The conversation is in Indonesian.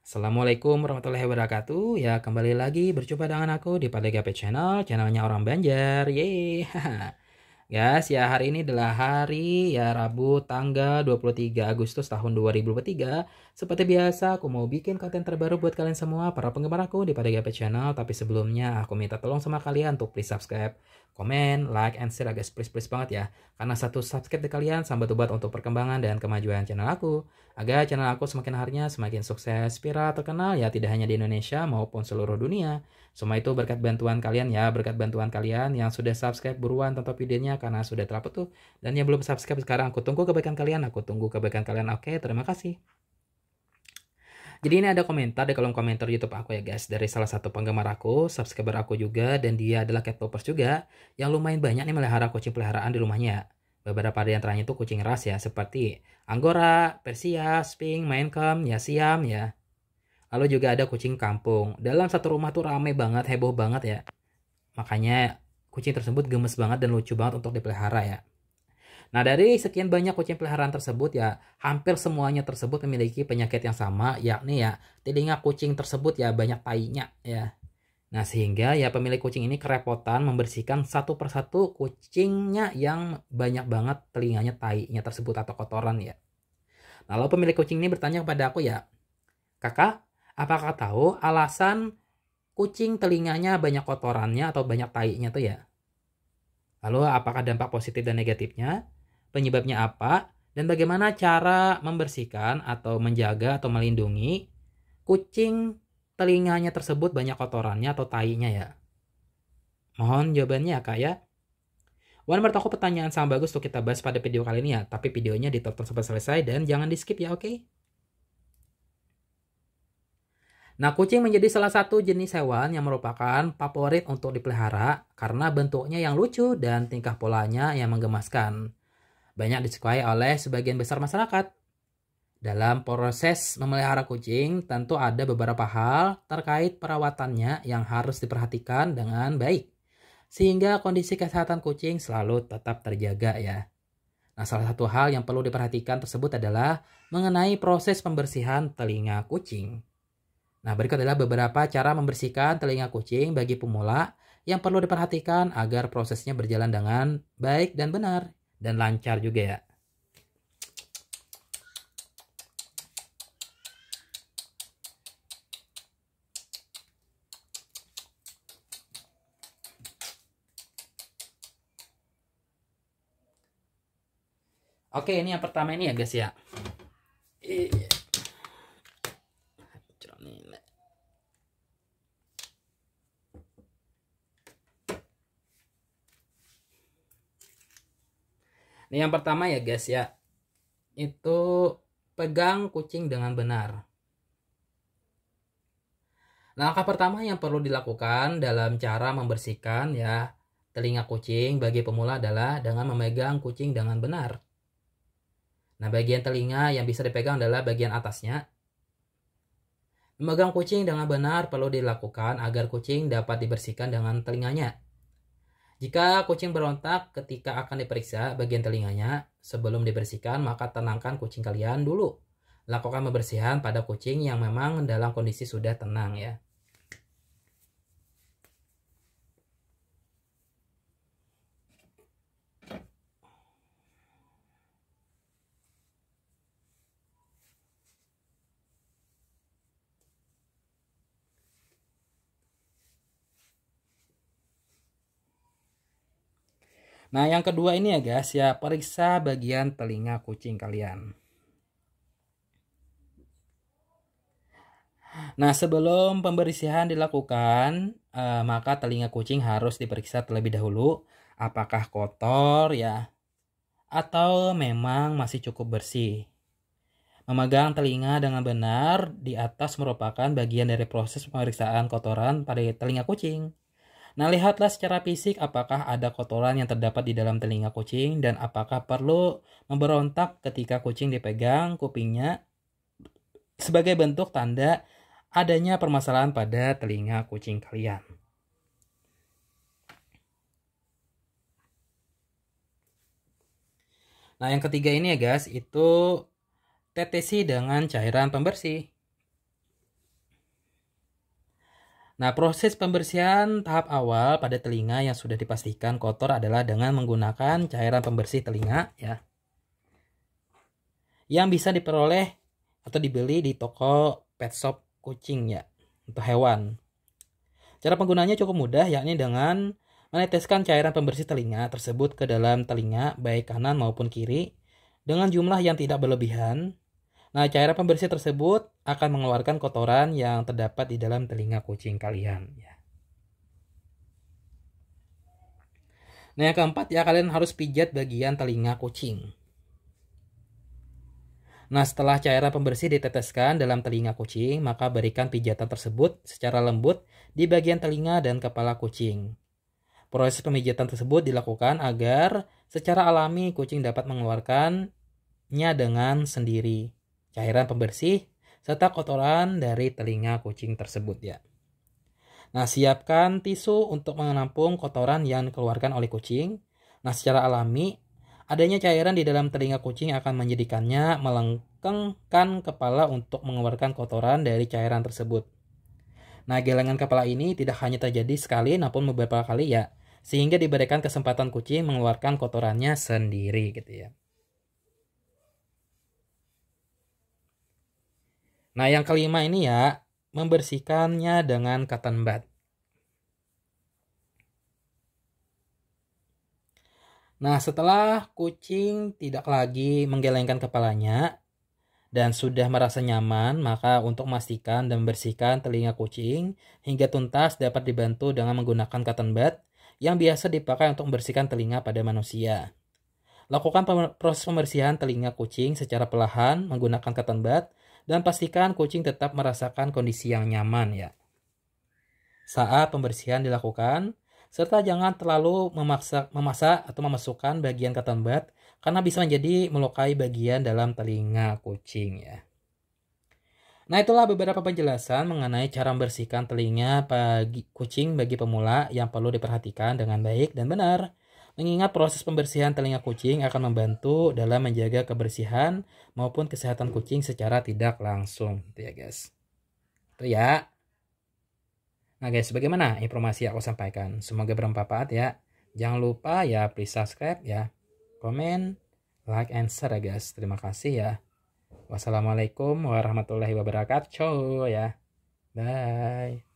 Assalamualaikum warahmatullahi wabarakatuh. Ya, kembali lagi berjumpa dengan aku di Gape Channel, channelnya orang Banjar. Yeay. Guys, ya hari ini adalah hari ya Rabu tanggal 23 Agustus tahun 2023. Seperti biasa, aku mau bikin konten terbaru buat kalian semua para penggemar aku di Gape Channel. Tapi sebelumnya, aku minta tolong sama kalian untuk please subscribe, komen, like, and share guys. Please, please banget ya. Karena satu subscribe di kalian sangat bantu untuk perkembangan dan kemajuan channel aku. Agar channel aku semakin harinya semakin sukses, viral, terkenal ya tidak hanya di Indonesia maupun seluruh dunia. Semua itu berkat bantuan kalian ya, berkat bantuan kalian yang sudah subscribe buruan tonton videonya karena sudah terapa tuh. Dan yang belum subscribe sekarang aku tunggu kebaikan kalian, aku tunggu kebaikan kalian. Oke, terima kasih. Jadi ini ada komentar di kolom komentar YouTube aku ya guys dari salah satu penggemar aku, subscriber aku juga dan dia adalah cat lovers juga yang lumayan banyak nih melihara kucing peliharaan di rumahnya. Beberapa yang terakhir itu kucing ras ya, seperti Anggora, Persia, Sphinx, Maine ya Siam ya. Lalu juga ada kucing kampung. Dalam satu rumah tuh rame banget, heboh banget ya. Makanya kucing tersebut gemes banget dan lucu banget untuk dipelihara ya. Nah dari sekian banyak kucing peliharaan tersebut ya hampir semuanya tersebut memiliki penyakit yang sama yakni ya telinga kucing tersebut ya banyak tainya ya Nah sehingga ya pemilik kucing ini kerepotan membersihkan satu persatu kucingnya yang banyak banget telinganya tainya tersebut atau kotoran ya. Nah, lalu pemilik kucing ini bertanya kepada aku ya, kakak apakah tahu alasan kucing telinganya banyak kotorannya atau banyak tainya tuh ya? Lalu apakah dampak positif dan negatifnya? Penyebabnya apa? Dan bagaimana cara membersihkan atau menjaga atau melindungi kucing telinganya tersebut banyak kotorannya atau tainya ya? Mohon jawabannya ya kak ya. Wan bertaku pertanyaan sangat bagus untuk kita bahas pada video kali ini ya. Tapi videonya ditonton sampai selesai dan jangan di skip ya oke? Okay? Nah, kucing menjadi salah satu jenis hewan yang merupakan favorit untuk dipelihara karena bentuknya yang lucu dan tingkah polanya yang menggemaskan. Banyak disukai oleh sebagian besar masyarakat. Dalam proses memelihara kucing, tentu ada beberapa hal terkait perawatannya yang harus diperhatikan dengan baik, sehingga kondisi kesehatan kucing selalu tetap terjaga ya. Nah, salah satu hal yang perlu diperhatikan tersebut adalah mengenai proses pembersihan telinga kucing. Nah, berikut adalah beberapa cara membersihkan telinga kucing bagi pemula yang perlu diperhatikan agar prosesnya berjalan dengan baik dan benar dan lancar juga ya. Oke, ini yang pertama ini ya guys ya. Ini yang pertama ya guys ya. Itu pegang kucing dengan benar. Nah, langkah pertama yang perlu dilakukan dalam cara membersihkan ya telinga kucing bagi pemula adalah dengan memegang kucing dengan benar. Nah, bagian telinga yang bisa dipegang adalah bagian atasnya. Memegang kucing dengan benar perlu dilakukan agar kucing dapat dibersihkan dengan telinganya. Jika kucing berontak ketika akan diperiksa bagian telinganya, sebelum dibersihkan maka tenangkan kucing kalian dulu. Lakukan pembersihan pada kucing yang memang dalam kondisi sudah tenang ya. Nah yang kedua ini ya guys ya periksa bagian telinga kucing kalian. Nah sebelum pembersihan dilakukan eh, maka telinga kucing harus diperiksa terlebih dahulu apakah kotor ya atau memang masih cukup bersih. Memegang telinga dengan benar di atas merupakan bagian dari proses pemeriksaan kotoran pada telinga kucing. Nah, lihatlah secara fisik apakah ada kotoran yang terdapat di dalam telinga kucing dan apakah perlu memberontak ketika kucing dipegang kupingnya sebagai bentuk tanda adanya permasalahan pada telinga kucing kalian. Nah, yang ketiga ini ya guys, itu tetesi dengan cairan pembersih. Nah, proses pembersihan tahap awal pada telinga yang sudah dipastikan kotor adalah dengan menggunakan cairan pembersih telinga ya. Yang bisa diperoleh atau dibeli di toko pet shop kucing ya, untuk hewan. Cara penggunaannya cukup mudah yakni dengan meneteskan cairan pembersih telinga tersebut ke dalam telinga baik kanan maupun kiri dengan jumlah yang tidak berlebihan Nah, cairan pembersih tersebut akan mengeluarkan kotoran yang terdapat di dalam telinga kucing kalian. Ya. Nah, yang keempat ya kalian harus pijat bagian telinga kucing. Nah, setelah cairan pembersih diteteskan dalam telinga kucing, maka berikan pijatan tersebut secara lembut di bagian telinga dan kepala kucing. Proses pemijatan tersebut dilakukan agar secara alami kucing dapat mengeluarkannya dengan sendiri cairan pembersih, serta kotoran dari telinga kucing tersebut ya. Nah, siapkan tisu untuk menampung kotoran yang dikeluarkan oleh kucing. Nah, secara alami, adanya cairan di dalam telinga kucing akan menjadikannya melengkengkan kepala untuk mengeluarkan kotoran dari cairan tersebut. Nah, gelengan kepala ini tidak hanya terjadi sekali namun beberapa kali ya, sehingga diberikan kesempatan kucing mengeluarkan kotorannya sendiri gitu ya. Nah, yang kelima ini ya, membersihkannya dengan cotton bud. Nah, setelah kucing tidak lagi menggelengkan kepalanya dan sudah merasa nyaman, maka untuk memastikan dan membersihkan telinga kucing hingga tuntas dapat dibantu dengan menggunakan cotton bud yang biasa dipakai untuk membersihkan telinga pada manusia. Lakukan proses pembersihan telinga kucing secara perlahan menggunakan cotton bud dan pastikan kucing tetap merasakan kondisi yang nyaman ya. Saat pembersihan dilakukan, serta jangan terlalu memaksa, memasak atau memasukkan bagian cotton bud karena bisa menjadi melukai bagian dalam telinga kucing ya. Nah itulah beberapa penjelasan mengenai cara membersihkan telinga bagi kucing bagi pemula yang perlu diperhatikan dengan baik dan benar. Mengingat proses pembersihan telinga kucing akan membantu dalam menjaga kebersihan maupun kesehatan kucing secara tidak langsung, gitu ya guys. Itu ya. Nah guys, bagaimana informasi yang aku sampaikan? Semoga bermanfaat ya. Jangan lupa ya please subscribe ya. Comment, like, and share ya guys. Terima kasih ya. Wassalamualaikum warahmatullahi wabarakatuh Ciao ya. Bye.